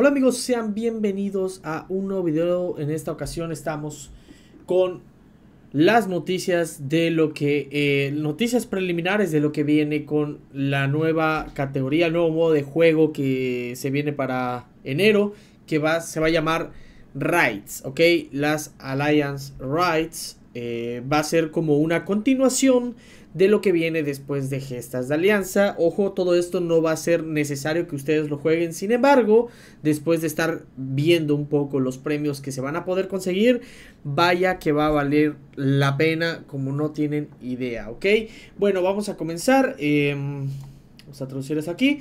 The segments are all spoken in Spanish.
Hola amigos, sean bienvenidos a un nuevo video. En esta ocasión estamos con las noticias de lo que eh, noticias preliminares de lo que viene con la nueva categoría, el nuevo modo de juego que se viene para enero, que va, se va a llamar Rights, ¿ok? Las Alliance Rights eh, va a ser como una continuación de lo que viene después de Gestas de Alianza. Ojo, todo esto no va a ser necesario que ustedes lo jueguen. Sin embargo, después de estar viendo un poco los premios que se van a poder conseguir, vaya que va a valer la pena como no tienen idea, ¿ok? Bueno, vamos a comenzar. Em, vamos a traducir esto aquí.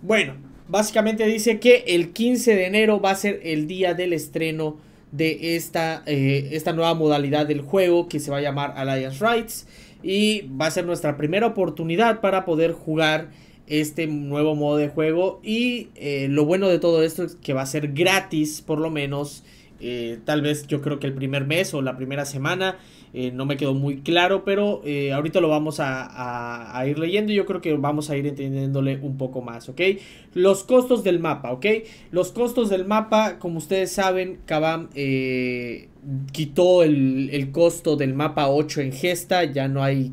Bueno, básicamente dice que el 15 de enero va a ser el día del estreno de esta, eh, esta nueva modalidad del juego que se va a llamar Alliance Rights. Y va a ser nuestra primera oportunidad para poder jugar este nuevo modo de juego. Y eh, lo bueno de todo esto es que va a ser gratis, por lo menos. Eh, tal vez yo creo que el primer mes o la primera semana. Eh, no me quedó muy claro, pero ahorita lo vamos a, ir leyendo y yo creo que vamos a ir entendiéndole un poco más, ¿ok? Los costos del mapa, ¿ok? Los costos del mapa, como ustedes saben, Kabam quitó el, costo del mapa 8 en gesta, ya no hay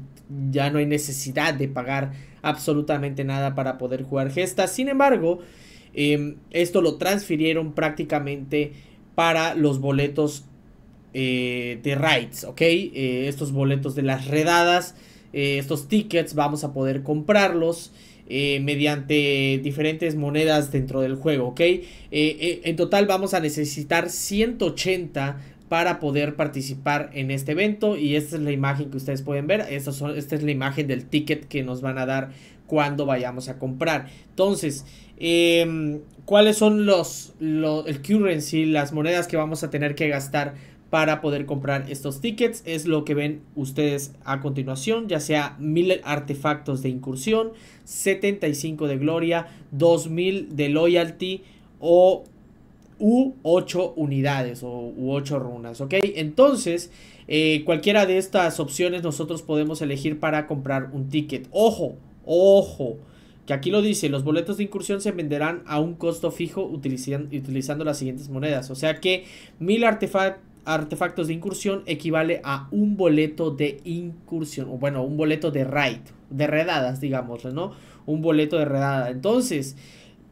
ya no hay necesidad de pagar absolutamente nada para poder jugar gesta. Sin embargo, em, esto lo transfirieron prácticamente para los boletos eh, de raids, ¿ok? Eh, estos boletos de las redadas, eh, estos tickets, vamos a poder comprarlos. mediante diferentes monedas dentro del juego, ¿ok? en total vamos a necesitar 180 para poder participar en este evento y esta es la imagen que ustedes pueden ver, esta, son, esta es la imagen del ticket que nos van a dar cuando vayamos a comprar. Entonces, em, ¿cuáles son los, el currency, las monedas que vamos a tener que gastar para poder comprar estos tickets? Es lo que ven ustedes a continuación, ya sea 1000 artefactos de incursión, 75 de gloria, 2000 de loyalty o u 8 unidades o u 8 runas, ¿ok? Entonces, eh, cualquiera de estas opciones nosotros podemos elegir para comprar un ticket. Ojo, ojo, que aquí lo dice, los boletos de incursión se venderán a un costo fijo utilizando las siguientes monedas. O sea que mil artefactos de incursión equivale a un boleto de incursión, o bueno, un boleto de raid, de redadas, digámoslo, ¿no? Un boleto de redada. Entonces,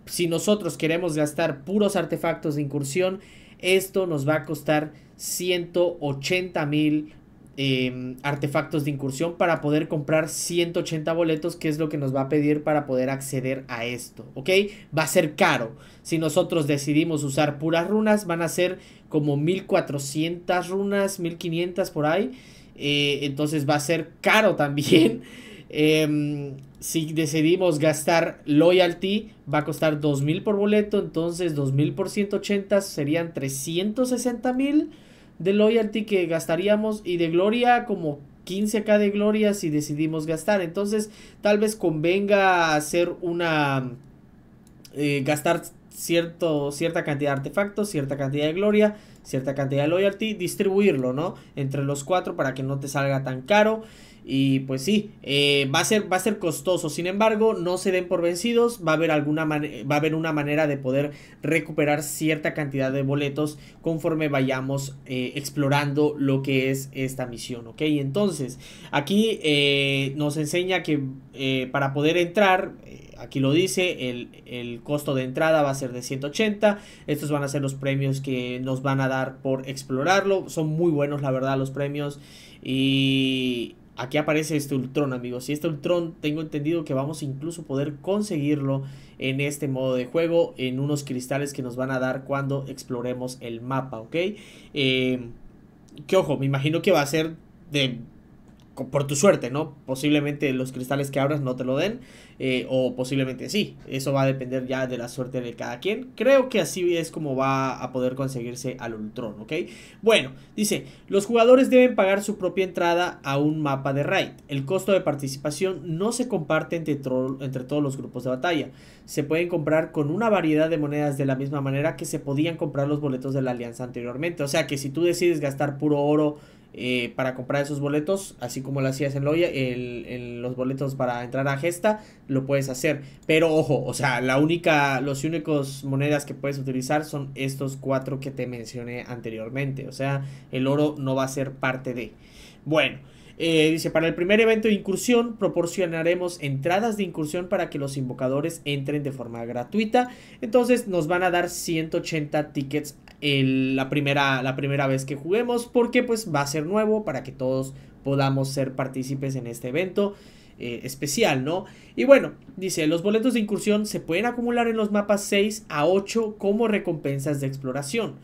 si nosotros queremos gastar puros artefactos de incursión, esto nos va a costar 180 mil em, artefactos de incursión para poder comprar 180 boletos, que es lo que nos va a pedir para poder acceder a esto, ¿ok? Va a ser caro. Si nosotros decidimos usar puras runas, van a ser como 1400 runas, 1500 por ahí. Eh, entonces va a ser caro también. Em, si decidimos gastar loyalty, va a costar 2.000 por boleto, entonces 2.000 por 180 serían 360.000 de loyalty que gastaríamos y de gloria como 15k de gloria si decidimos gastar. Entonces tal vez convenga hacer una... Eh, gastar cierto, cierta cantidad de artefactos, cierta cantidad de gloria, cierta cantidad de loyalty, distribuirlo, ¿no? Entre los cuatro para que no te salga tan caro. Y pues sí, eh, va, a ser, va a ser costoso. Sin embargo, no se den por vencidos. Va a haber, alguna va a haber una manera de poder recuperar cierta cantidad de boletos conforme vayamos eh, explorando lo que es esta misión. ¿Ok? Entonces, aquí eh, nos enseña que para poder entrar aquí lo dice, el, el, costo de entrada va a ser de 180. Estos van a ser los premios que nos van a dar por explorarlo. Son muy buenos, la verdad, los premios. Y, Aquí aparece este ultrón, amigos. Y este Ultron tengo entendido que vamos incluso a poder conseguirlo en este modo de juego. En unos cristales que nos van a dar cuando exploremos el mapa, ¿ok? Eh, que ojo, me imagino que va a ser de por tu suerte, ¿no? Posiblemente los cristales que abras no te lo den, eh, o posiblemente sí. Eso va a depender ya de la suerte de cada quien. Creo que así es como va a poder conseguirse al Ultron, ¿ok? Bueno, dice, los jugadores deben pagar su propia entrada a un mapa de raid. El costo de participación no se comparte entre todos los grupos de batalla. Se pueden comprar con una variedad de monedas de la misma manera que se podían comprar los boletos de la alianza anteriormente. O sea que si tú decides gastar puro oro, eh, para comprar esos boletos, así como lo hacías en Loya, el, los boletos para entrar a Gesta, lo puedes hacer. Pero ojo, o sea, la única, los únicos monedas que puedes utilizar son estos cuatro que te mencioné anteriormente. O sea, el oro no va a ser parte de. Bueno. Eh, dice, para el primer evento de incursión proporcionaremos entradas de incursión para que los invocadores entren de forma gratuita. Entonces nos van a dar 180 tickets la, primera, la primera vez que juguemos, porque pues va a ser nuevo para que todos podamos ser partícipes en este evento. Eh, especial, ¿no? Y bueno, dice, los boletos de incursión se pueden acumular en los mapas 6 a 8 como recompensas de exploración.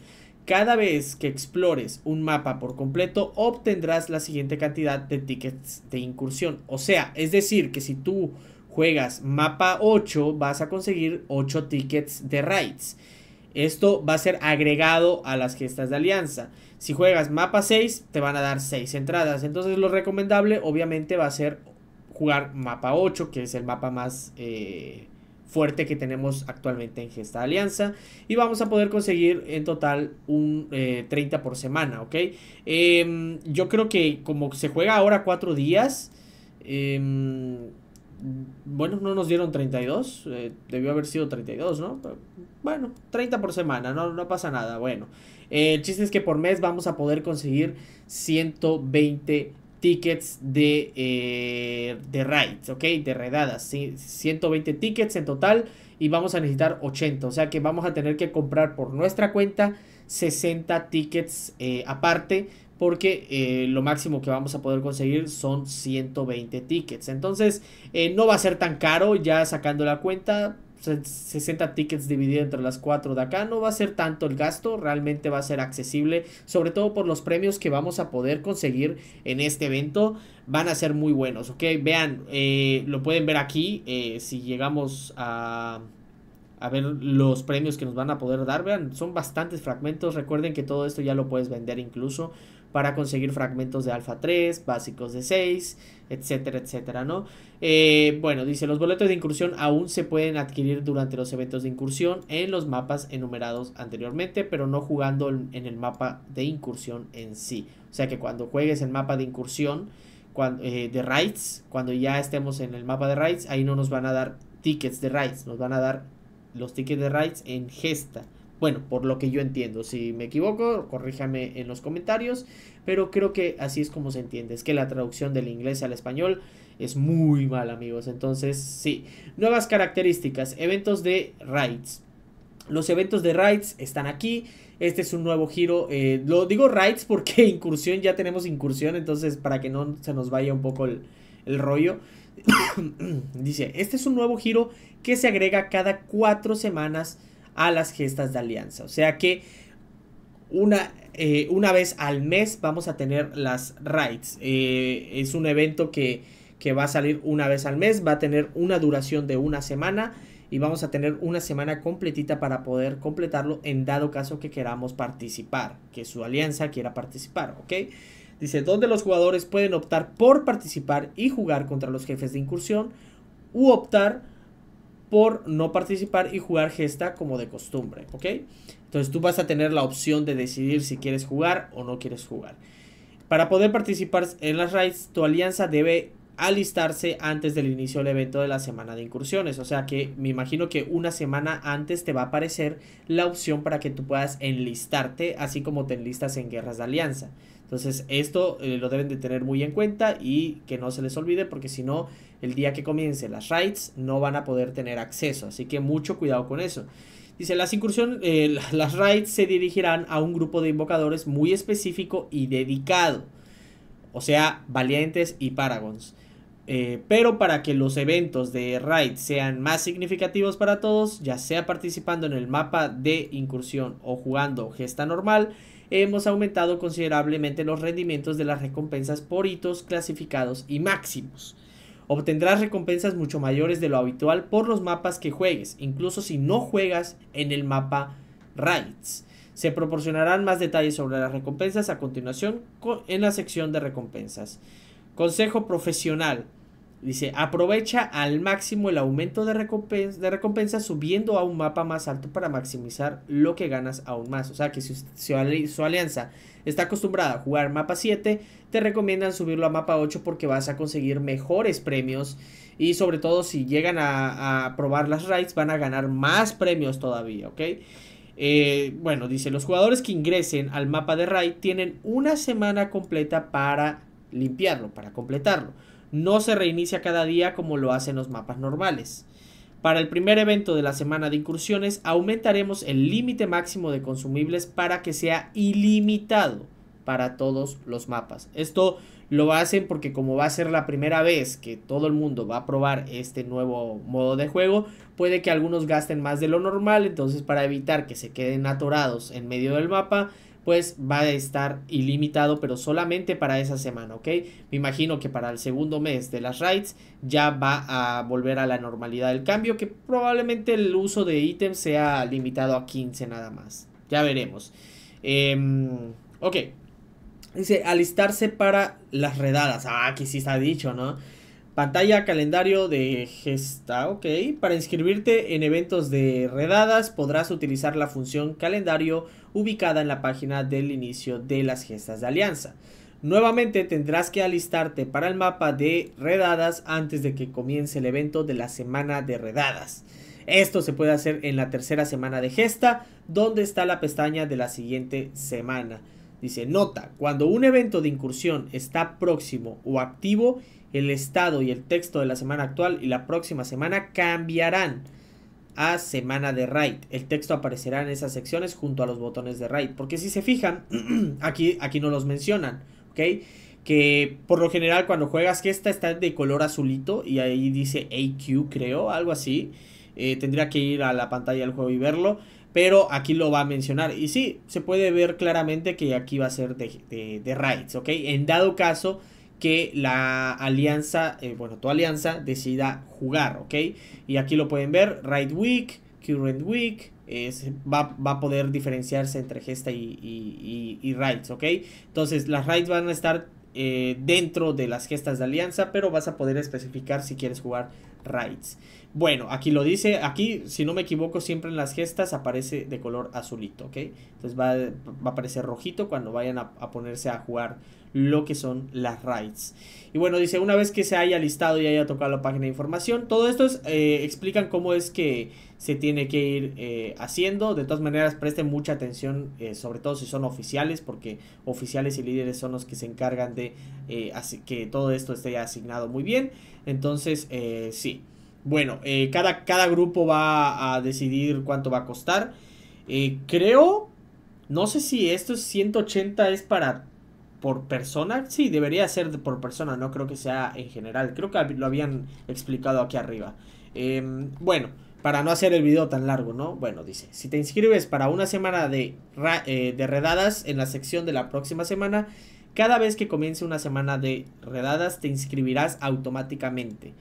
Cada vez que explores un mapa por completo, obtendrás la siguiente cantidad de tickets de incursión. O sea, es decir, que si tú juegas mapa 8, vas a conseguir 8 tickets de raids. Esto va a ser agregado a las gestas de alianza. Si juegas mapa 6, te van a dar 6 entradas. Entonces lo recomendable obviamente va a ser jugar mapa 8, que es el mapa más eh, fuerte que tenemos actualmente en gesta de alianza. Y vamos a poder conseguir en total un 30 eh, por semana, ¿ok? Em, yo creo que como se juega ahora 4 días... Em, bueno, no nos dieron 32, eh, debió haber sido 32, ¿no? bueno, 30 por semana, no, no pasa nada, bueno. el chiste es que por mes vamos a poder conseguir 120 tickets de, eh, de rides, ¿ok? De redadas, 120 tickets en total y vamos a necesitar 80, o sea que vamos a tener que comprar por nuestra cuenta 60 tickets eh, aparte porque eh, lo máximo que vamos a poder conseguir son 120 tickets. Entonces eh, no va a ser tan caro ya sacando la cuenta. 60 tickets dividido entre las 4 de acá. No va a ser tanto el gasto, realmente va a ser accesible, sobre todo por los premios que vamos a poder conseguir en este evento. Van a ser muy buenos, ¿ok? Vean, eh, lo pueden ver aquí, si llegamos a... A ver los premios que nos van a poder dar. Vean, son bastantes fragmentos. Recuerden que todo esto ya lo puedes vender incluso para conseguir fragmentos de alfa 3, básicos de 6, etcétera, etcétera, ¿no? Eh, bueno, dice, los boletos de incursión aún se pueden adquirir durante los eventos de incursión en los mapas enumerados anteriormente, pero no jugando en el mapa de incursión en sí. O sea que cuando juegues el mapa de incursión eh, de raids, cuando ya estemos en el mapa de raids, ahí no nos van a dar tickets de raids, nos van a dar los tickets de raids en gesta bueno, por lo que yo entiendo, si me equivoco, corríjame en los comentarios, pero creo que así es como se entiende, es que la traducción del inglés al español es muy mal, amigos. Entonces, sí, nuevas características, eventos de raids. Los eventos de raids están aquí. Este es un nuevo giro. Eh, lo digo raids porque incursión, ya tenemos incursión, entonces para que no se nos vaya un poco el, el rollo. Dice, este es un nuevo giro que se agrega cada cuatro semanas a las gestas de alianza. O sea que una, eh, una vez al mes vamos a tener las raids. Eh, es un evento que, que va a salir una vez al mes, va a tener una duración de una semana y vamos a tener una semana completita para poder completarlo en dado caso que queramos participar, que su alianza quiera participar, ¿ok? Dice, donde los jugadores pueden optar por participar y jugar contra los jefes de incursión u optar por no participar y jugar gesta como de costumbre, ¿ok? Entonces tú vas a tener la opción de decidir si quieres jugar o no quieres jugar. Para poder participar en las raids, tu alianza debe alistarse antes del inicio del evento de la semana de incursiones. O sea que me imagino que una semana antes te va a aparecer la opción para que tú puedas enlistarte, así como te enlistas en guerras de alianza. Entonces esto eh, lo deben de tener muy en cuenta y que no se les olvide porque si no, el día que comience las raids no van a poder tener acceso. Así que mucho cuidado con eso. Dice, las incursiones, eh, las raids se dirigirán a un grupo de invocadores muy específico y dedicado. O sea, valientes y paragons. Eh, pero para que los eventos de raid sean más significativos para todos, ya sea participando en el mapa de incursión o jugando gesta normal, hemos aumentado considerablemente los rendimientos de las recompensas por hitos clasificados y máximos. Obtendrás recompensas mucho mayores de lo habitual por los mapas que juegues, incluso si no juegas en el mapa Raids. Se proporcionarán más detalles sobre las recompensas a continuación en la sección de recompensas. Consejo profesional. Dice, aprovecha al máximo el aumento de recompensa, subiendo a un mapa más alto para maximizar lo que ganas aún más. O sea que si, su alianza está acostumbrada a jugar mapa 7, te recomiendan subirlo a mapa 8 porque vas a conseguir mejores premios. Y sobre todo si llegan a, probar las raids van a ganar más premios todavía, ¿ok? Eh, bueno, dice, los jugadores que ingresen al mapa de raid tienen una semana completa para limpiarlo, para completarlo. No se reinicia cada día como lo hacen los mapas normales. Para el primer evento de la semana de incursiones aumentaremos el límite máximo de consumibles para que sea ilimitado para todos los mapas. Esto lo hacen porque como va a ser la primera vez que todo el mundo va a probar este nuevo modo de juego, puede que algunos gasten más de lo normal, entonces para evitar que se queden atorados en medio del mapa, pues va a estar ilimitado, pero solamente para esa semana, ¿ok? Me imagino que para el segundo mes de las raids ya va a volver a la normalidad del cambio, que probablemente el uso de ítems sea limitado a 15 nada más. Ya veremos. Em, ok. Dice, alistarse para las redadas. Ah, que sí está dicho, ¿no? Pantalla calendario de gesta, ok. Para inscribirte en eventos de redadas podrás utilizar la función calendario ubicada en la página del inicio de las gestas de alianza. Nuevamente tendrás que alistarte para el mapa de redadas antes de que comience el evento de la semana de redadas. Esto se puede hacer en la tercera semana de gesta, donde está la pestaña de la siguiente semana. Dice, nota, cuando un evento de incursión está próximo o activo, el estado y el texto de la semana actual y la próxima semana cambiarán a semana de raid. El texto aparecerá en esas secciones junto a los botones de raid. Porque si se fijan, aquí, aquí no los mencionan, ¿ok? Que por lo general cuando juegas que esta está de color azulito y ahí dice AQ creo, algo así. Eh, tendría que ir a la pantalla del juego y verlo pero aquí lo va a mencionar. Y sí, se puede ver claramente que aquí va a ser de, de, raids, ¿ok? En dado caso que la alianza, eh, bueno, tu alianza decida jugar, ¿ok? Y aquí lo pueden ver, Right Week, Current Week, es, va, a poder diferenciarse entre gesta y, y, raids, ¿ok? Entonces las raids van a estar eh, dentro de las gestas de alianza, pero vas a poder especificar si quieres jugar raids. Bueno, aquí lo dice, aquí si no me equivoco siempre en las gestas aparece de color azulito, ¿ok? Entonces va, a aparecer rojito cuando vayan a, ponerse a jugar lo que son las raids. Y bueno, dice, una vez que se haya listado y haya tocado la página de información, todo esto eh, explican cómo es que se tiene que ir eh, haciendo. De todas maneras, presten mucha atención, eh, sobre todo si son oficiales, porque oficiales y líderes son los que se encargan de eh, que todo esto esté asignado muy bien. Entonces, sí. Bueno, cada, cada, grupo va a decidir cuánto va a costar. creo, no sé si esto es 180 es para por persona. Sí, debería ser por persona, no creo que sea en general. Creo que lo habían explicado aquí arriba. Em, bueno para no hacer el video tan largo, ¿no? Bueno, dice, si te inscribes para una semana de, eh, de, redadas en la sección de la próxima semana, cada vez que comience una semana de redadas te inscribirás automáticamente.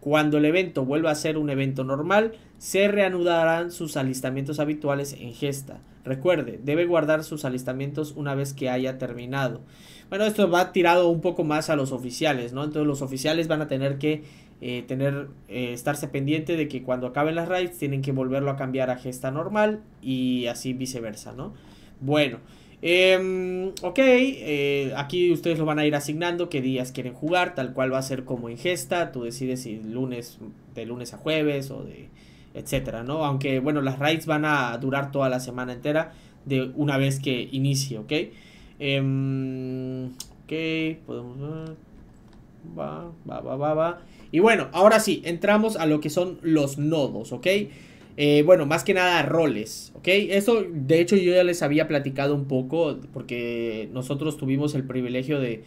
Cuando el evento vuelva a ser un evento normal, se reanudarán sus alistamientos habituales en gesta. Recuerde, debe guardar sus alistamientos una vez que haya terminado. Bueno, esto va tirado un poco más a los oficiales, ¿no? Entonces los oficiales van a tener que eh, tener, eh, estarse pendiente de que cuando acaben las raids tienen que volverlo a cambiar a gesta normal y así viceversa, ¿no? Bueno, em, ok, eh, aquí ustedes lo van a ir asignando qué días quieren jugar, tal cual va a ser como en gesta tú decides si lunes, de lunes a jueves o de etcétera, ¿no? Aunque bueno, las raids van a durar toda la semana entera de una vez que inicie, ¿ok? Em, ok, podemos... Va, va, va, va, va. Y bueno, ahora sí, entramos a lo que son los nodos, ¿ok? Eh, bueno, más que nada roles, ¿ok? eso de hecho, yo ya les había platicado un poco porque nosotros tuvimos el privilegio de,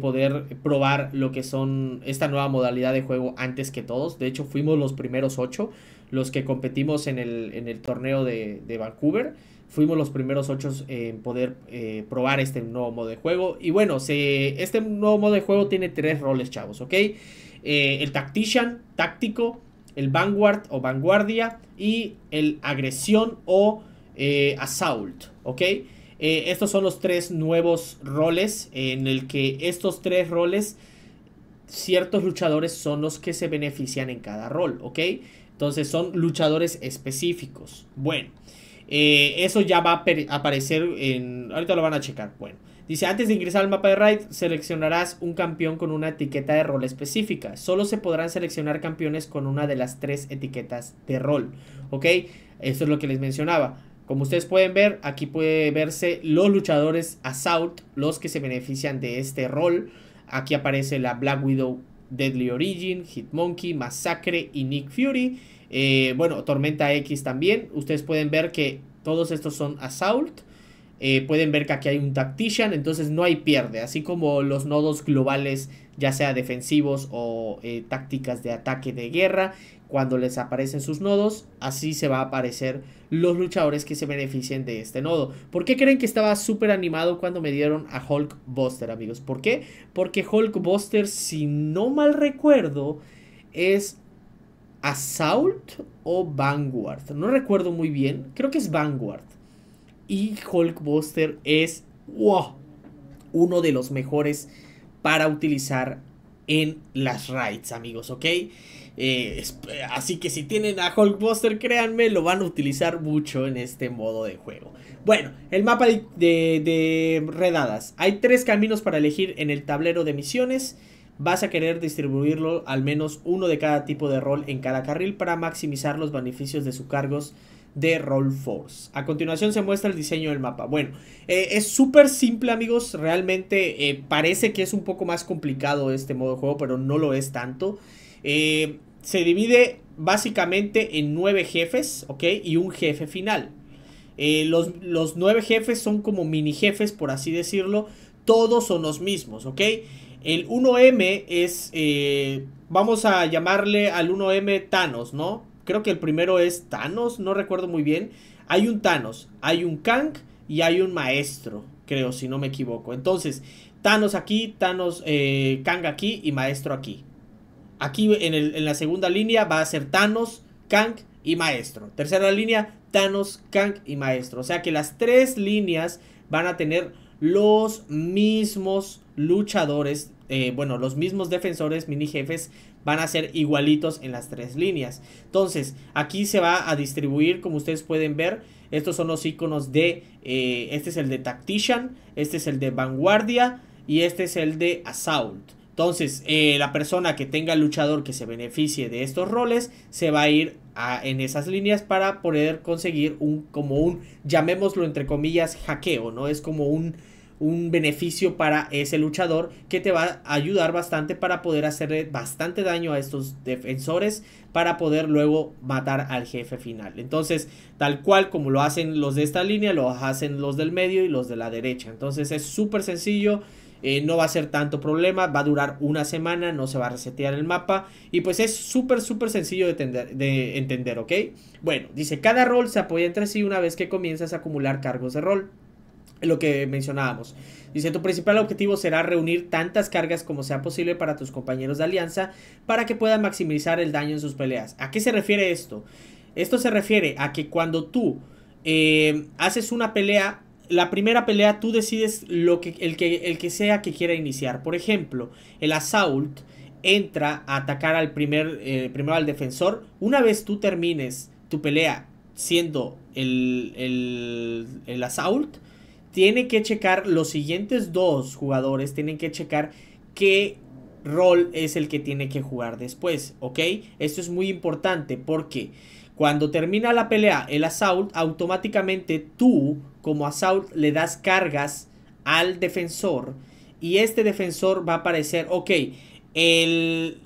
poder probar lo que son esta nueva modalidad de juego antes que todos. De hecho, fuimos los primeros ocho los que competimos en el, torneo de, de Vancouver. Fuimos los primeros ocho en poder eh, probar este nuevo modo de juego. Y bueno, este nuevo modo de juego tiene tres roles, chavos, ¿ok? Eh, el Tactician, táctico, el Vanguard o Vanguardia y el Agresión o eh, Assault, ¿ok? estos son los tres nuevos roles en el que estos tres roles, ciertos luchadores son los que se benefician en cada rol, ¿ok? Entonces son luchadores específicos. Bueno. Eh, eso ya va a aparecer en... Ahorita lo van a checar. Bueno. Dice, antes de ingresar al mapa de raid, seleccionarás un campeón con una etiqueta de rol específica. Solo se podrán seleccionar campeones con una de las tres etiquetas de rol. ¿Ok? eso es lo que les mencionaba. Como ustedes pueden ver, aquí puede verse los luchadores Assault, los que se benefician de este rol. Aquí aparece la Black Widow, Deadly Origin, Hitmonkey, Massacre y Nick Fury. Eh, bueno, Tormenta X también. Ustedes pueden ver que todos estos son Assault. Eh, pueden ver que aquí hay un Tactician, entonces no hay pierde. Así como los nodos globales, ya sea defensivos o eh, tácticas de ataque de guerra, cuando les aparecen sus nodos, así se va a aparecer los luchadores que se beneficien de este nodo. ¿Por qué creen que estaba súper animado cuando me dieron a Hulk Buster, amigos? ¿Por qué? Porque Hulk Buster, si no mal recuerdo, es Assault o Vanguard. No recuerdo muy bien. Creo que es Vanguard. Y Hulkbuster es uno de los mejores para utilizar en las raids, amigos, ¿ok? Eh, así que si tienen a Hulkbuster, créanme, lo van a utilizar mucho en este modo de juego. Bueno, el mapa de redadas. Hay tres caminos para elegir en el tablero de misiones vas a querer distribuirlo al menos uno de cada tipo de rol en cada carril para maximizar los beneficios de sus cargos de Roll Force. A continuación se muestra el diseño del mapa. Bueno, eh, es súper simple amigos, realmente eh, parece que es un poco más complicado este modo de juego, pero no lo es tanto. Eh, se divide básicamente en nueve jefes, ¿ok? Y un jefe final. los, los nueve jefes son como mini jefes, por así decirlo, todos son los mismos, ¿ok? El 1M es, eh, vamos a llamarle al 1M Thanos, ¿no? Creo que el primero es Thanos, no recuerdo muy bien. Hay un Thanos, hay un Kang y hay un Maestro, creo, si no me equivoco. Entonces, Thanos aquí, Thanos, eh, Kang aquí y Maestro aquí. Aquí en, en la segunda línea va a ser Thanos, Kang y Maestro. Tercera línea, Thanos, Kang y Maestro. O sea que las tres líneas van a tener los mismos luchadores, eh, bueno, los mismos defensores, mini jefes, van a ser igualitos en las tres líneas. Entonces, aquí se va a distribuir, como ustedes pueden ver, estos son los iconos de, eh, este es el de Tactician, este es el de Vanguardia y este es el de Assault. Entonces, eh, la persona que tenga luchador que se beneficie de estos roles se va a ir en esas líneas para poder conseguir un, como un, llamémoslo entre comillas, hackeo, ¿no? Es como un, un beneficio para ese luchador que te va a ayudar bastante para poder hacerle bastante daño a estos defensores para poder luego matar al jefe final. Entonces, tal cual como lo hacen los de esta línea, lo hacen los del medio y los de la derecha. Entonces es súper sencillo. Eh, no va a ser tanto problema, va a durar una semana, no se va a resetear el mapa y pues es súper súper sencillo de, de entender, ¿ok? Bueno, dice, cada rol se apoya entre sí una vez que comienzas a acumular cargos de rol lo que mencionábamos. Dice, tu principal objetivo será reunir tantas cargas como sea posible para tus compañeros de alianza para que puedan maximizar el daño en sus peleas. ¿A qué se refiere esto? Esto se refiere a que cuando tú eh, haces una pelea, la primera pelea tú decides lo que, el, que, el que sea que quiera iniciar. Por ejemplo, el assault entra a atacar al primer, eh, primero al defensor. Una vez tú termines tu pelea siendo el, el, el assault, tiene que checar los siguientes dos jugadores, tienen que checar qué rol es el que tiene que jugar después, ¿ok? Esto es muy importante porque cuando termina la pelea, el assault, automáticamente tú como assault le das cargas al defensor y este defensor va a aparecer, ok, el,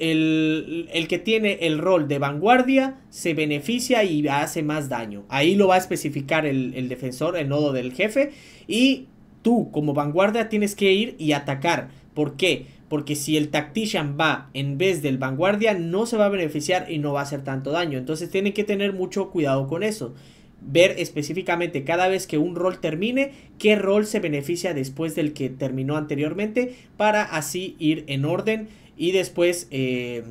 el, que tiene el rol de vanguardia se beneficia y hace más daño. Ahí lo va a especificar el, el defensor, el nodo del jefe. Y tú como vanguardia tienes que ir y atacar. ¿Por qué? Porque si el tactician va en vez del vanguardia no se va a beneficiar y no va a hacer tanto daño. Entonces tienen que tener mucho cuidado con eso ver específicamente cada vez que un rol termine, qué rol se beneficia después del que terminó anteriormente, para así ir en orden y después... Eh,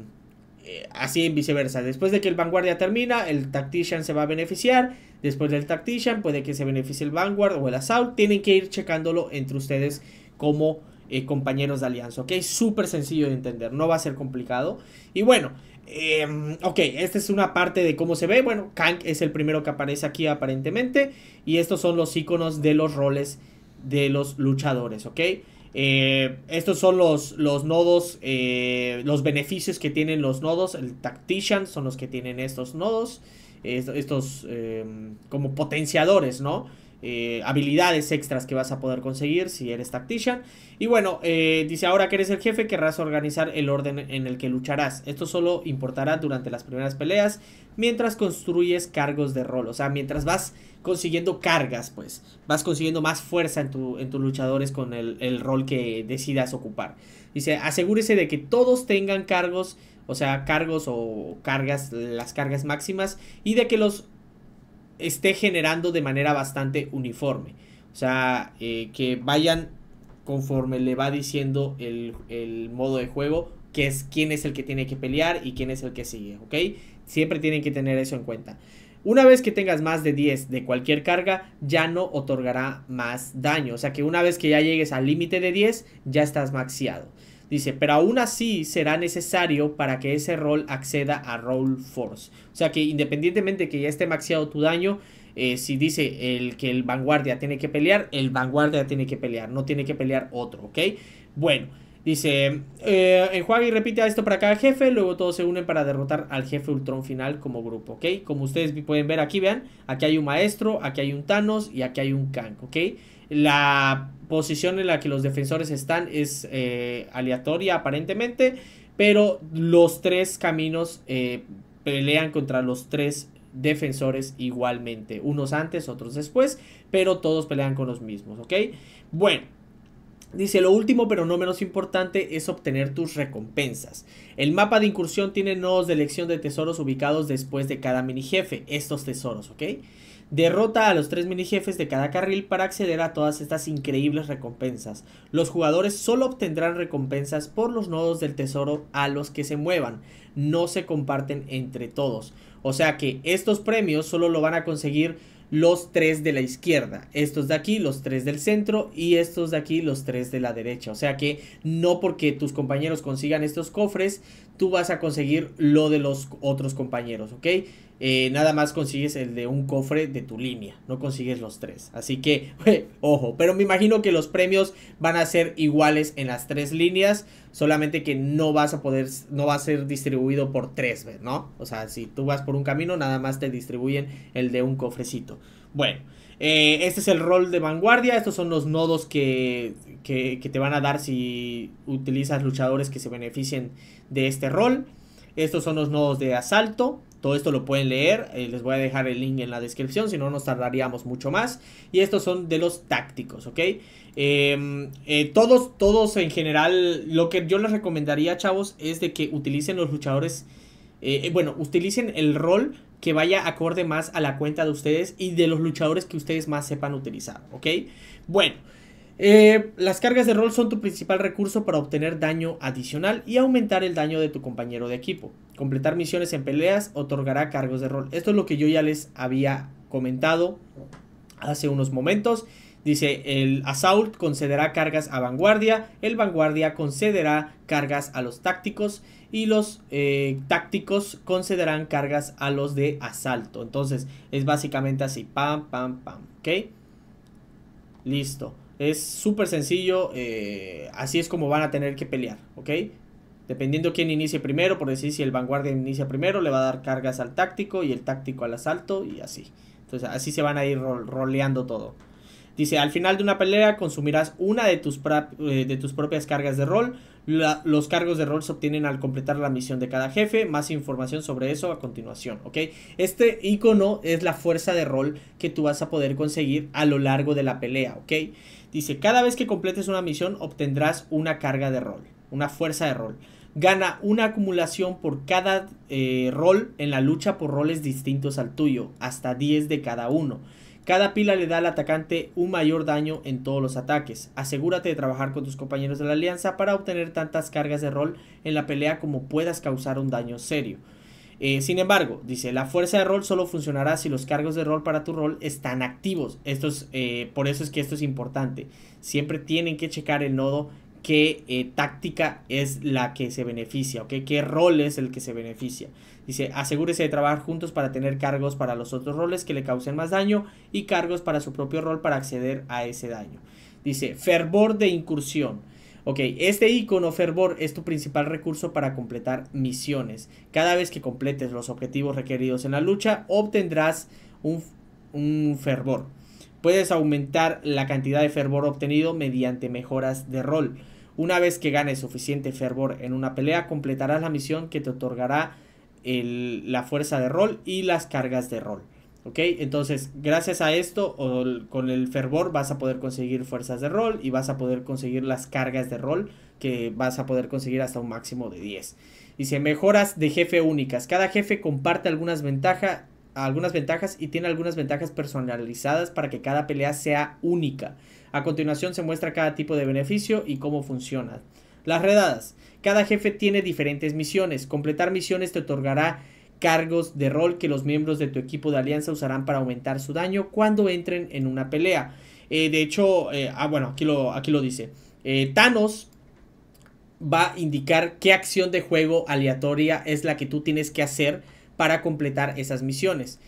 eh, así en viceversa. Después de que el Vanguardia termina, el Tactician se va a beneficiar. Después del Tactician puede que se beneficie el Vanguard o el Assault. Tienen que ir checándolo entre ustedes como eh, compañeros de alianza. ¿Ok? Súper sencillo de entender. No va a ser complicado. Y bueno, Em, ok, esta es una parte de cómo se ve. Bueno, Kang es el primero que aparece aquí aparentemente. Y estos son los iconos de los roles de los luchadores, ¿ok? Eh, estos son los, los nodos, eh, los beneficios que tienen los nodos. El Tactician son los que tienen estos nodos, estos em, como potenciadores, ¿no? Eh, habilidades extras que vas a poder conseguir si eres tactician. Y bueno, eh, dice ahora que eres el jefe querrás organizar el orden en el que lucharás. Esto solo importará durante las primeras peleas mientras construyes cargos de rol. O sea, mientras vas consiguiendo cargas, pues vas consiguiendo más fuerza en, en tus luchadores con el, el rol que decidas ocupar. Dice, asegúrese de que todos tengan cargos o sea, cargos o cargas, las cargas máximas, y de que los esté generando de manera bastante uniforme. O sea, eh, que vayan conforme le va diciendo el, el modo de juego, que es quién es el que tiene que pelear y quién es el que sigue, ¿ok? Siempre tienen que tener eso en cuenta. Una vez que tengas más de 10 de cualquier carga, ya no otorgará más daño. O sea que una vez que ya llegues al límite de 10, ya estás maxiado. Dice, pero aún así será necesario para que ese rol acceda a Roll Force. O sea que independientemente que ya esté maxiado tu daño, eh, si dice el que el vanguardia tiene que pelear, el vanguardia tiene que pelear, no tiene que pelear otro, ¿ok? Bueno, dice, eh, enjuague y repite esto para cada jefe, luego todos se unen para derrotar al jefe Ultron final como grupo, ¿ok? Como ustedes pueden ver aquí, vean, aquí hay un maestro, aquí hay un Thanos y aquí hay un Kang, ¿ok? La posición en la que los defensores están es eh, aleatoria aparentemente, pero los tres caminos eh, pelean contra los tres defensores igualmente, unos antes, otros después, pero todos pelean con los mismos, ¿ok? Bueno. Dice, lo último pero no menos importante es obtener tus recompensas. El mapa de incursión tiene nodos de elección de tesoros ubicados después de cada mini jefe, estos tesoros, ¿ok? Derrota a los tres jefes de cada carril para acceder a todas estas increíbles recompensas. Los jugadores solo obtendrán recompensas por los nodos del tesoro a los que se muevan, no se comparten entre todos. O sea que estos premios solo lo van a conseguir los tres de la izquierda, estos de aquí, los tres del centro y estos de aquí, los tres de la derecha. O sea que no porque tus compañeros consigan estos cofres, tú vas a conseguir lo de los otros compañeros, ¿ok? Eh, nada más consigues el de un cofre de tu línea, no consigues los tres. Así que, ojo, pero me imagino que los premios van a ser iguales en las tres líneas, solamente que no vas a poder, no va a ser distribuido por tres, ¿no? O sea, si tú vas por un camino, nada más te distribuyen el de un cofrecito. Bueno, eh, este es el rol de vanguardia, estos son los nodos que que, te van a dar si utilizas luchadores que se beneficien de este rol. Estos son los nodos de asalto. Todo esto lo pueden leer. Eh, les voy a dejar el link en la descripción, si no nos tardaríamos mucho más. Y estos son de los tácticos, ¿ok? Em, eh, todos, todos en general, lo que yo les recomendaría, chavos, es de que utilicen los luchadores. Eh, bueno, utilicen el rol que vaya acorde más a la cuenta de ustedes y de los luchadores que ustedes más sepan utilizar, ¿ok? Bueno. Eh, las cargas de rol son tu principal recurso para obtener daño adicional y aumentar el daño de tu compañero de equipo. Completar misiones en peleas otorgará cargos de rol. Esto es lo que yo ya les había comentado hace unos momentos. Dice, el Assault concederá cargas a Vanguardia, el Vanguardia concederá cargas a los tácticos y los eh, tácticos concederán cargas a los de asalto. Entonces, es básicamente así, pam, pam, pam, ¿ok? Listo. Es súper sencillo, eh, así es como van a tener que pelear, ¿ok? Dependiendo quién inicie primero, por decir si el vanguardia inicia primero, le va a dar cargas al táctico y el táctico al asalto y así. Entonces así se van a ir roleando todo. Dice, al final de una pelea consumirás una de tus, eh, de tus propias cargas de rol. los cargos de rol se obtienen al completar la misión de cada jefe. Más información sobre eso a continuación, ¿ok? Este icono es la fuerza de rol que tú vas a poder conseguir a lo largo de la pelea, ¿ok? Dice, cada vez que completes una misión obtendrás una carga de rol, una fuerza de rol. Gana una acumulación por cada eh, rol en la lucha por roles distintos al tuyo, hasta 10 de cada uno. Cada pila le da al atacante un mayor daño en todos los ataques. Asegúrate de trabajar con tus compañeros de la alianza para obtener tantas cargas de rol en la pelea como puedas causar un daño serio. Eh, sin embargo, dice, la fuerza de rol solo funcionará si los cargos de rol para tu rol están activos. Eh, por eso es que esto es importante. Siempre tienen que checar el nodo qué eh, táctica es la que se beneficia, ¿ok? ¿Qué rol es el que se beneficia? Dice, asegúrese de trabajar juntos para tener cargos para los otros roles que le causen más daño y cargos para su propio rol para acceder a ese daño. Dice, fervor de incursión. Ok, este icono fervor es tu principal recurso para completar misiones. Cada vez que completes los objetivos requeridos en la lucha, obtendrás un, fervor. Puedes aumentar la cantidad de fervor obtenido mediante mejoras de rol. Una vez que ganes suficiente fervor en una pelea, completarás la misión que te otorgará la fuerza de rol y las cargas de rol. ¿Ok? Entonces, gracias a esto, o con el fervor vas a poder conseguir fuerzas de rol y vas a poder conseguir las cargas de rol que vas a poder conseguir hasta un máximo de 10. Dice, mejoras de jefe únicas. Cada jefe comparte algunas, ventajas algunas ventajas y tiene algunas ventajas personalizadas para que cada pelea sea única. A continuación se muestra cada tipo de beneficio y cómo funciona. Las redadas. Cada jefe tiene diferentes misiones. Completar misiones te otorgará cargos de rol que los miembros de tu equipo de alianza usarán para aumentar su daño cuando entren en una pelea. Eh, de hecho, eh, ah, bueno, aquí lo, aquí lo dice. Eh, Thanos va a indicar qué acción de juego aleatoria es la que tú tienes que hacer para completar esas misiones.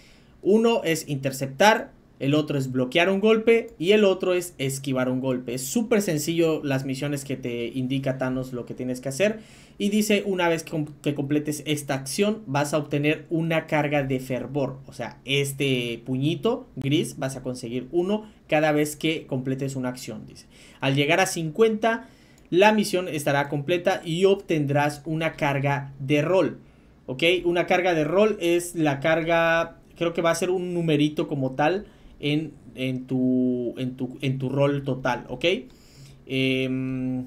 Uno es interceptar, el otro es bloquear un golpe y el otro es esquivar un golpe. Es súper sencillo las misiones que te indica Thanos lo que tienes que hacer. Y dice, una vez que, completes esta acción, vas a obtener una carga de fervor. O sea, este puñito gris vas a conseguir uno cada vez que completes una acción, dice. Al llegar a 50, la misión estará completa y obtendrás una carga de rol. ¿Ok? Una carga de rol es la carga, creo que va a ser un numerito como tal en, tu, en, tu, rol total, ¿ok? Em,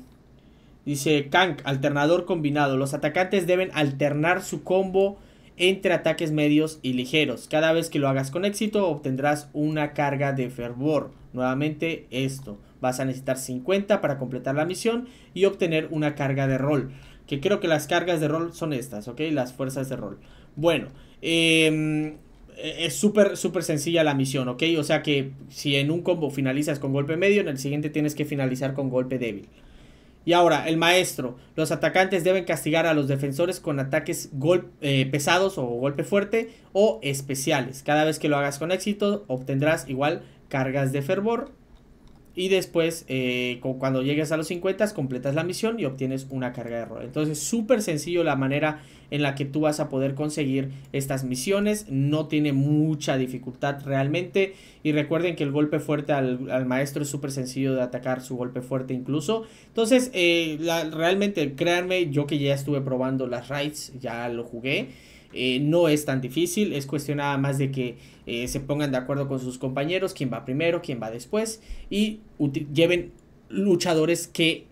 dice Kank, alternador combinado. Los atacantes deben alternar su combo entre ataques medios y ligeros. Cada vez que lo hagas con éxito obtendrás una carga de fervor. Nuevamente esto. Vas a necesitar 50 para completar la misión y obtener una carga de rol. Que creo que las cargas de rol son estas, ¿ok? Las fuerzas de rol. Bueno, em, eh, es súper, súper sencilla la misión, ¿ok? O sea que si en un combo finalizas con golpe medio, en el siguiente tienes que finalizar con golpe débil. Y ahora, el maestro. Los atacantes deben castigar a los defensores con ataques eh, pesados o golpe fuerte o especiales. Cada vez que lo hagas con éxito, obtendrás igual cargas de fervor y después, eh, cuando llegues a los 50, completas la misión y obtienes una carga de rol. Entonces, súper sencillo la manera en la que tú vas a poder conseguir estas misiones. No tiene mucha dificultad realmente. Y recuerden que el golpe fuerte al, maestro es súper sencillo de atacar, su golpe fuerte incluso. Entonces, eh, realmente, créanme, yo que ya estuve probando las raids, ya lo jugué. Eh, no es tan difícil, es cuestión nada más de que eh, se pongan de acuerdo con sus compañeros, quién va primero, quién va después, y lleven luchadores que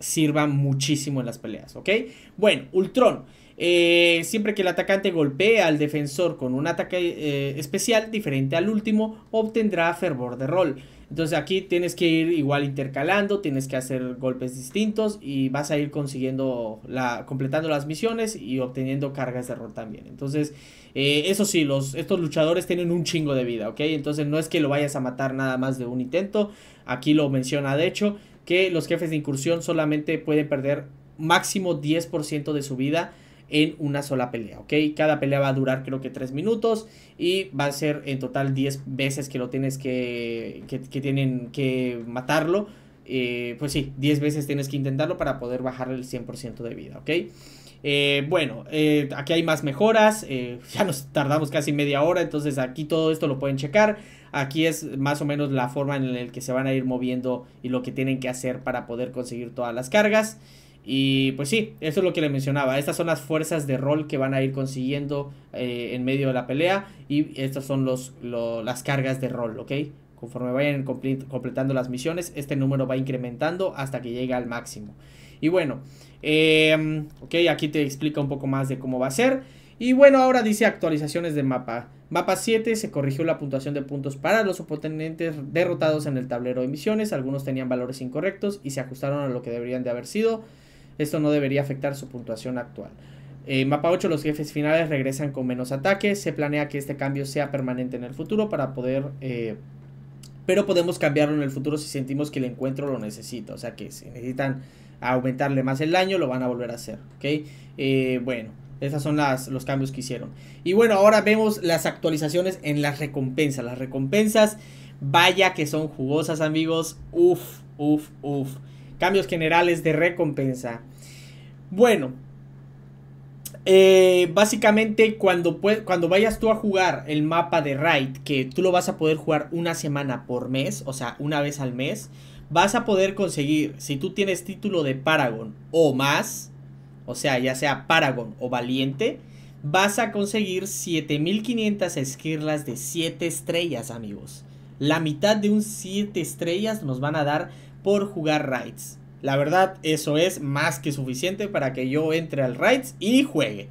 sirvan muchísimo en las peleas, ¿ok? Bueno, Ultron. Eh, siempre que el atacante golpee al defensor con un ataque especial diferente al último, obtendrá fervor de rol. Entonces aquí tienes que ir igual intercalando, tienes que hacer golpes distintos y vas a ir consiguiendo, la, completando las misiones y obteniendo cargas de rol también. Entonces, eh, eso sí, los, estos luchadores tienen un chingo de vida, ¿ok? Entonces no es que lo vayas a matar nada más de un intento, aquí lo menciona de hecho, que los jefes de incursión solamente pueden perder máximo 10% de su vida en una sola pelea, ¿ok? Cada pelea va a durar creo que 3 minutos y va a ser en total 10 veces que lo tienes que, que, tienen que matarlo. Eh, pues sí, 10 veces tienes que intentarlo para poder bajarle el 100% de vida, ¿ok? Eh, bueno, eh, aquí hay más mejoras, ya nos tardamos casi media hora, entonces aquí todo esto lo pueden checar. Aquí es más o menos la forma en la que se van a ir moviendo y lo que tienen que hacer para poder conseguir todas las cargas. Y pues sí, eso es lo que le mencionaba. Estas son las fuerzas de rol que van a ir consiguiendo eh, en medio de la pelea. Y estas son las cargas de rol, ¿ok? Conforme vayan completando las misiones, este número va incrementando hasta que llega al máximo. Y bueno, em, ok, aquí te explica un poco más de cómo va a ser. Y bueno, ahora dice actualizaciones de mapa. Mapa 7 se corrigió la puntuación de puntos para los oponentes derrotados en el tablero de misiones. Algunos tenían valores incorrectos y se ajustaron a lo que deberían de haber sido. Esto no debería afectar su puntuación actual. En eh, mapa 8 los jefes finales regresan con menos ataques. Se planea que este cambio sea permanente en el futuro para poder... Eh, pero podemos cambiarlo en el futuro si sentimos que el encuentro lo necesita. O sea que si necesitan aumentarle más el daño, lo van a volver a hacer. ¿Ok? Eh, bueno, esos son las, los cambios que hicieron. Y bueno, ahora vemos las actualizaciones en las recompensas. Las recompensas, vaya que son jugosas, amigos. Uf, uf, uf. Cambios generales de recompensa. Bueno, eh, básicamente cuando, cuando vayas tú a jugar el mapa de Raid, que tú lo vas a poder jugar una semana por mes, o sea, una vez al mes, vas a poder conseguir, si tú tienes título de Paragon o más, o sea, ya sea Paragon o Valiente, vas a conseguir 7500 esquirlas de 7 estrellas, amigos. La mitad de un 7 estrellas nos van a dar por jugar raids. La verdad, eso es más que suficiente para que yo entre al Raids y juegue.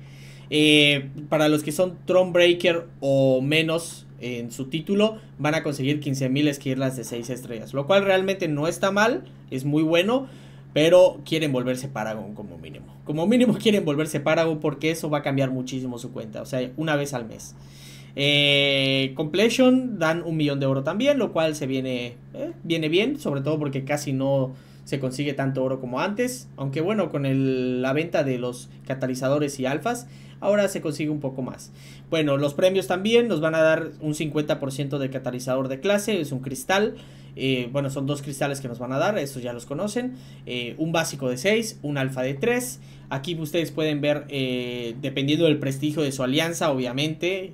Eh, para los que son Thronebreaker o menos en su título, van a conseguir 15.000 esquirlas de 6 estrellas. Lo cual realmente no está mal, es muy bueno. Pero quieren volverse Paragon como mínimo. Como mínimo quieren volverse Paragon porque eso va a cambiar muchísimo su cuenta. O sea, una vez al mes. Eh, completion dan un millón de oro también, lo cual se viene, eh, viene bien, sobre todo porque casi no, se consigue tanto oro como antes, aunque bueno, con la venta de los catalizadores y alfas, ahora se consigue un poco más. Bueno, los premios también nos van a dar un 50% de catalizador de clase, es un cristal, eh, bueno, son dos cristales que nos van a dar, estos ya los conocen. Eh, un básico de 6, un alfa de 3. Aquí ustedes pueden ver, eh, dependiendo del prestigio de su alianza, obviamente,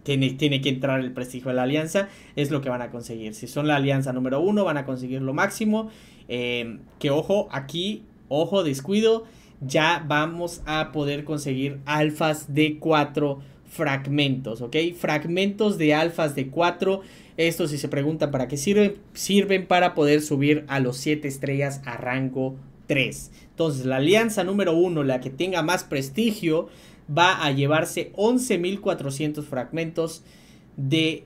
tiene, tiene, que entrar el prestigio de la alianza, es lo que van a conseguir. Si son la alianza número 1, van a conseguir lo máximo. que ojo, aquí, ojo, descuido, ya vamos a poder conseguir alfas de 4 fragmentos, ¿ok? Fragmentos de alfas de 4. Esto si se pregunta para qué sirven, sirven para poder subir a los 7 estrellas a rango 3. Entonces la alianza número 1, la que tenga más prestigio, va a llevarse 11.400 fragmentos de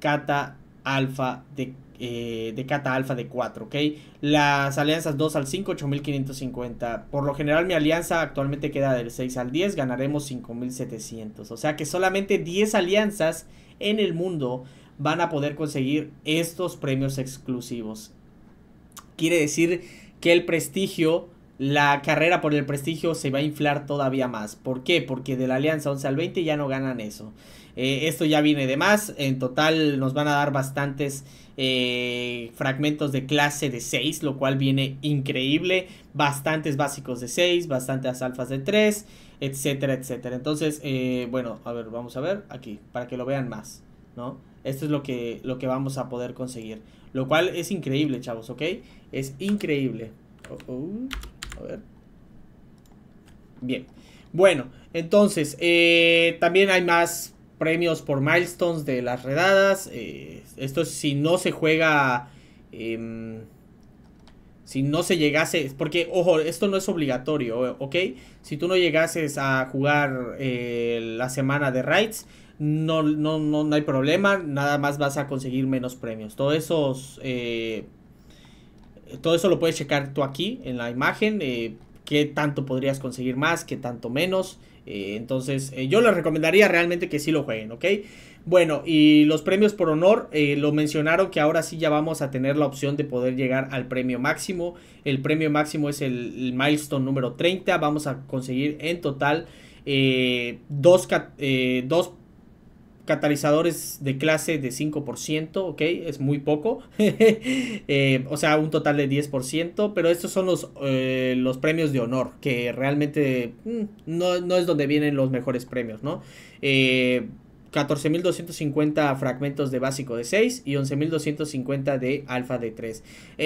cata alfa de eh, de cata alfa de 4, ¿ok? Las alianzas 2 al 5, 8550. Por lo general mi alianza actualmente queda del 6 al 10, ganaremos 5700. O sea que solamente 10 alianzas en el mundo van a poder conseguir estos premios exclusivos. Quiere decir que el prestigio la carrera por el prestigio se va a inflar todavía más. ¿Por qué? Porque de la Alianza 11 al 20 ya no ganan eso. Eh, esto ya viene de más. En total nos van a dar bastantes eh, fragmentos de clase de 6, lo cual viene increíble. Bastantes básicos de 6, bastantes alfas de 3, etcétera, etcétera. Entonces, eh, bueno, a ver, vamos a ver aquí, para que lo vean más, ¿no? Esto es lo que, lo que vamos a poder conseguir. Lo cual es increíble, chavos, ¿ok? Es increíble. Oh, oh ver. Bien. Bueno, entonces, eh, también hay más premios por milestones de las redadas. Eh, esto esto si no se juega... Em, si no se llegase, porque ojo, esto no es obligatorio, ¿ok? Si tú no llegases a jugar eh, la semana de raids, no, no, no, no, hay problema, nada más vas a conseguir menos premios. Todos esos todo eso lo puedes checar tú aquí en la imagen, eh, qué tanto podrías conseguir más, qué tanto menos. Eh, entonces eh, yo les recomendaría realmente que sí lo jueguen, ¿ok? Bueno, y los premios por honor, lo mencionaron que ahora sí ya vamos a tener la opción de poder llegar al premio máximo. El premio máximo es el, milestone número 30. Vamos a conseguir en total dos, dos, catalizadores de clase de 5%, ok, es muy poco, eh, o sea, un total de 10%, pero estos son los, eh, los premios de honor, que realmente mm, no, es donde vienen los mejores premios, ¿no? 14.250 eh, fragmentos de básico de 6 y 11.250 de alfa de 3.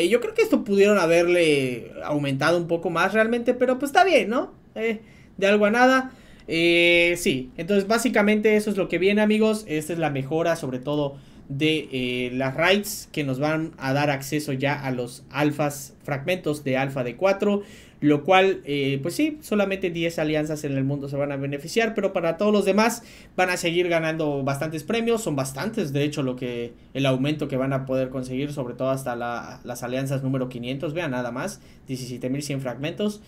yo creo que esto pudieron haberle aumentado un poco más realmente, pero pues está bien, ¿no? de algo a nada. Eh, sí, entonces básicamente eso es lo que viene amigos. Esta es la mejora sobre todo de eh, las raids que nos van a dar acceso ya a los alfas fragmentos de alfa de 4 lo cual eh, pues sí solamente 10 alianzas en el mundo se van a beneficiar pero para todos los demás van a seguir ganando bastantes premios son bastantes de hecho lo que el aumento que van a poder conseguir sobre todo hasta las alianzas número 500 vean nada más 17.100 fragmentos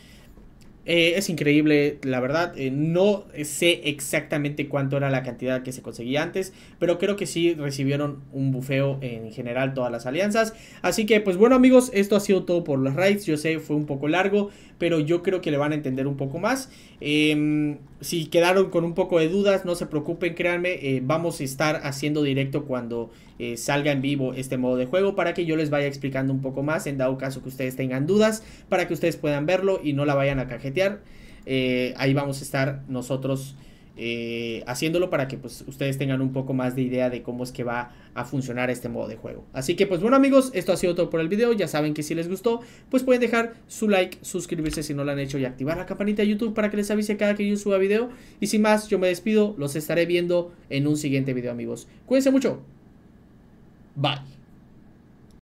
eh, es increíble, la verdad. Eh, no sé exactamente cuánto era la cantidad que se conseguía antes, pero creo que sí recibieron un bufeo en general todas las alianzas. Así que, pues bueno, amigos, esto ha sido todo por los raids. Yo sé, fue un poco largo pero yo creo que le van a entender un poco más. Em, si quedaron con un poco de dudas, no se preocupen, créanme, eh, vamos a estar haciendo directo cuando eh, salga en vivo este modo de juego para que yo les vaya explicando un poco más en dado caso que ustedes tengan dudas, para que ustedes puedan verlo y no la vayan a cajetear. Eh, ahí vamos a estar nosotros eh, haciéndolo para que pues, ustedes tengan un poco más de idea de cómo es que va a funcionar este modo de juego. Así que pues bueno amigos, esto ha sido todo por el video, ya saben que si les gustó, pues pueden dejar su like, suscribirse si no lo han hecho y activar la campanita de YouTube para que les avise cada que yo suba video. Y sin más, yo me despido, los estaré viendo en un siguiente video amigos. Cuídense mucho. Bye.